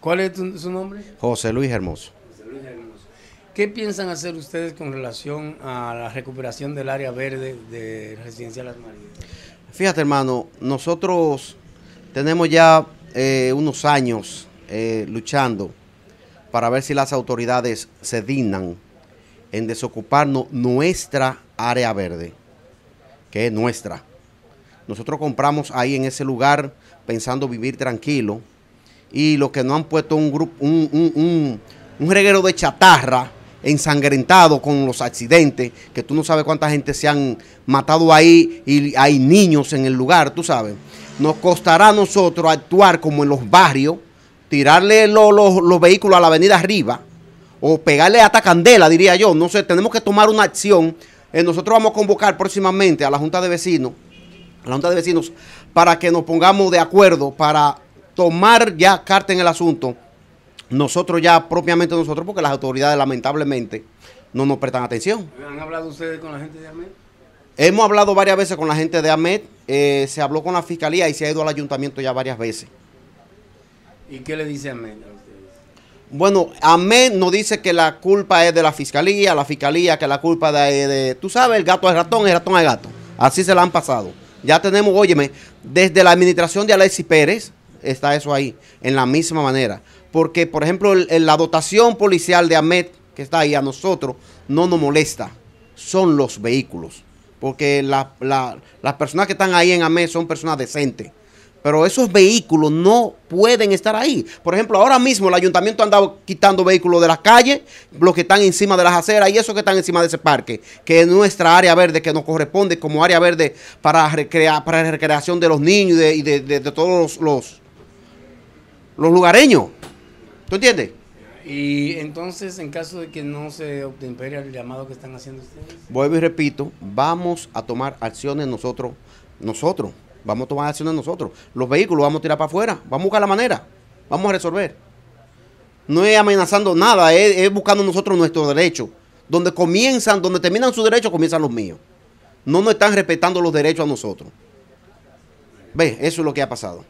¿Cuál es su nombre? José Luis Hermoso. ¿Qué piensan hacer ustedes con relación a la recuperación del área verde de Residencia Las Marías? Fíjate, hermano, nosotros tenemos ya eh, unos años eh, luchando para ver si las autoridades se dignan en desocuparnos nuestra área verde, que es nuestra. Nosotros compramos ahí en ese lugar pensando vivir tranquilo, y los que no han puesto un, grupo, un, reguero de chatarra ensangrentado con los accidentes, que tú no sabes cuánta gente se han matado ahí y hay niños en el lugar, tú sabes. Nos costará a nosotros actuar como en los barrios, tirarle los, vehículos a la avenida arriba o pegarle hasta candela, diría yo. No sé, tenemos que tomar una acción. Eh, nosotros vamos a convocar próximamente a la Junta de Vecinos la Junta de Vecinos, para que nos pongamos de acuerdo para tomar ya carta en el asunto, nosotros ya propiamente nosotros, porque las autoridades lamentablemente no nos prestan atención. ¿Han hablado ustedes con la gente de AMED? Hemos hablado varias veces con la gente de AMED, eh, se habló con la fiscalía y se ha ido al ayuntamiento ya varias veces. ¿Y qué le dice AMED a ustedes? Bueno, AMED nos dice que la culpa es de la fiscalía, la fiscalía que la culpa de, de tú sabes, el gato es ratón, el ratón es gato. Así se la han pasado. Ya tenemos, óyeme, desde la administración de Alexis Pérez, está eso ahí, en la misma manera. Porque, por ejemplo, la dotación policial de AMET, que está ahí a nosotros, no nos molesta. Son los vehículos. Porque las personas que están ahí en AMET son personas decentes pero esos vehículos no pueden estar ahí. Por ejemplo, ahora mismo el ayuntamiento ha andado quitando vehículos de las calles, los que están encima de las aceras y esos que están encima de ese parque, que es nuestra área verde que nos corresponde como área verde para, recrear, para la recreación de los niños y de, todos los, los, lugareños. ¿Tú entiendes? Y entonces, en caso de que no se obtempere el llamado que están haciendo ustedes. Vuelvo y repito, vamos a tomar acciones nosotros, nosotros, Vamos a tomar acciones nosotros. Los vehículos vamos a tirar para afuera. Vamos a buscar la manera. Vamos a resolver. No es amenazando nada, es, buscando nosotros nuestros derechos. Donde comienzan, donde terminan sus derechos, comienzan los míos. No nos están respetando los derechos a nosotros. Ve, Eso es lo que ha pasado.